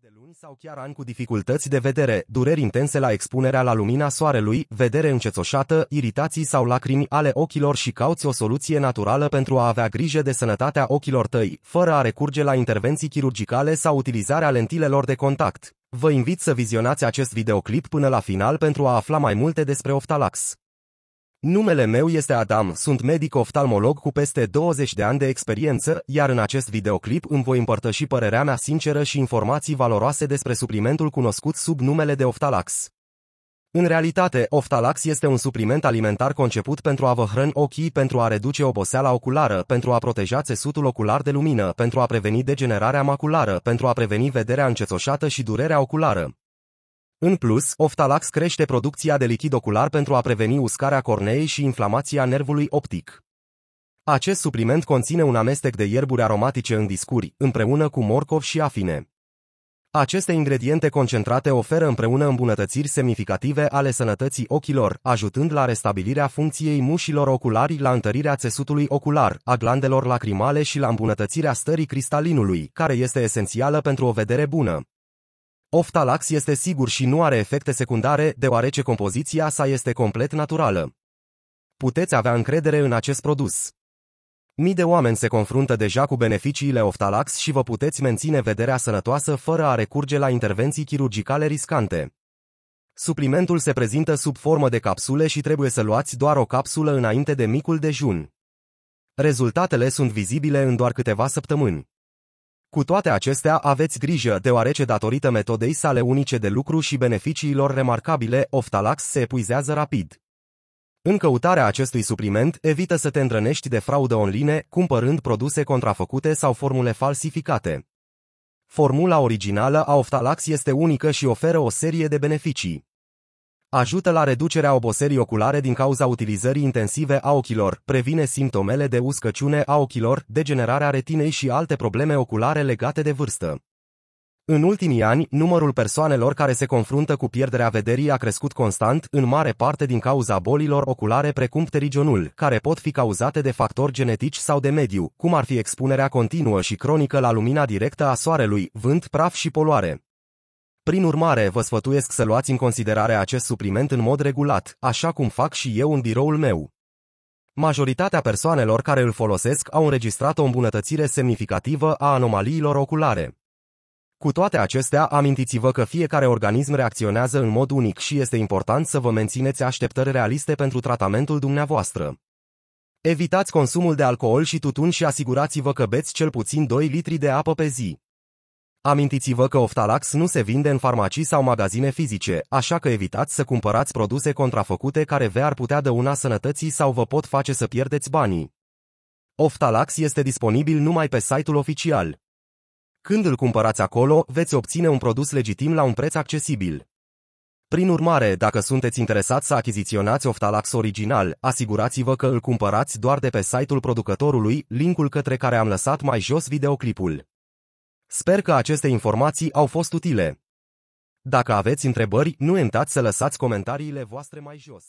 de luni sau chiar ani cu dificultăți de vedere, dureri intense la expunerea la lumina soarelui, vedere încețoșată, iritații sau lacrimi ale ochilor și cauți o soluție naturală pentru a avea grijă de sănătatea ochilor tăi, fără a recurge la intervenții chirurgicale sau utilizarea lentilelor de contact. Vă invit să vizionați acest videoclip până la final pentru a afla mai multe despre Oftalax. Numele meu este Adam, sunt medic-oftalmolog cu peste 20 de ani de experiență, iar în acest videoclip îmi voi împărtăși părerea mea sinceră și informații valoroase despre suplimentul cunoscut sub numele de Oftalax. În realitate, Oftalax este un supliment alimentar conceput pentru a vă hrăni ochii, pentru a reduce oboseala oculară, pentru a proteja țesutul ocular de lumină, pentru a preveni degenerarea maculară, pentru a preveni vederea încețoșată și durerea oculară. În plus, Oftalax crește producția de lichid ocular pentru a preveni uscarea corneei și inflamația nervului optic. Acest supliment conține un amestec de ierburi aromatice în discuri, împreună cu morcov și afine. Aceste ingrediente concentrate oferă împreună îmbunătățiri semnificative ale sănătății ochilor, ajutând la restabilirea funcției mușilor oculari, la întărirea țesutului ocular, a glandelor lacrimale și la îmbunătățirea stării cristalinului, care este esențială pentru o vedere bună. Oftalax este sigur și nu are efecte secundare, deoarece compoziția sa este complet naturală. Puteți avea încredere în acest produs. Mii de oameni se confruntă deja cu beneficiile Oftalax și vă puteți menține vederea sănătoasă fără a recurge la intervenții chirurgicale riscante. Suplimentul se prezintă sub formă de capsule și trebuie să luați doar o capsulă înainte de micul dejun. Rezultatele sunt vizibile în doar câteva săptămâni. Cu toate acestea aveți grijă deoarece datorită metodei sale unice de lucru și beneficiilor remarcabile, Oftalax se epuizează rapid. În căutarea acestui supliment, evită să te îndrănești de fraudă online, cumpărând produse contrafăcute sau formule falsificate. Formula originală a Oftalax este unică și oferă o serie de beneficii. Ajută la reducerea oboserii oculare din cauza utilizării intensive a ochilor, previne simptomele de uscăciune a ochilor, degenerarea retinei și alte probleme oculare legate de vârstă. În ultimii ani, numărul persoanelor care se confruntă cu pierderea vederii a crescut constant, în mare parte din cauza bolilor oculare precum pterigenul, care pot fi cauzate de factori genetici sau de mediu, cum ar fi expunerea continuă și cronică la lumina directă a soarelui, vânt, praf și poluare. Prin urmare, vă sfătuiesc să luați în considerare acest supliment în mod regulat, așa cum fac și eu în biroul meu. Majoritatea persoanelor care îl folosesc au înregistrat o îmbunătățire semnificativă a anomaliilor oculare. Cu toate acestea, amintiți-vă că fiecare organism reacționează în mod unic și este important să vă mențineți așteptări realiste pentru tratamentul dumneavoastră. Evitați consumul de alcool și tutun și asigurați-vă că beți cel puțin 2 litri de apă pe zi. Amintiți-vă că Oftalax nu se vinde în farmacii sau magazine fizice, așa că evitați să cumpărați produse contrafăcute care vă ar putea dăuna sănătății sau vă pot face să pierdeți banii. Oftalax este disponibil numai pe site-ul oficial. Când îl cumpărați acolo, veți obține un produs legitim la un preț accesibil. Prin urmare, dacă sunteți interesați să achiziționați Oftalax original, asigurați-vă că îl cumpărați doar de pe site-ul producătorului, linkul către care am lăsat mai jos videoclipul. Sper că aceste informații au fost utile. Dacă aveți întrebări, nu uitați să lăsați comentariile voastre mai jos.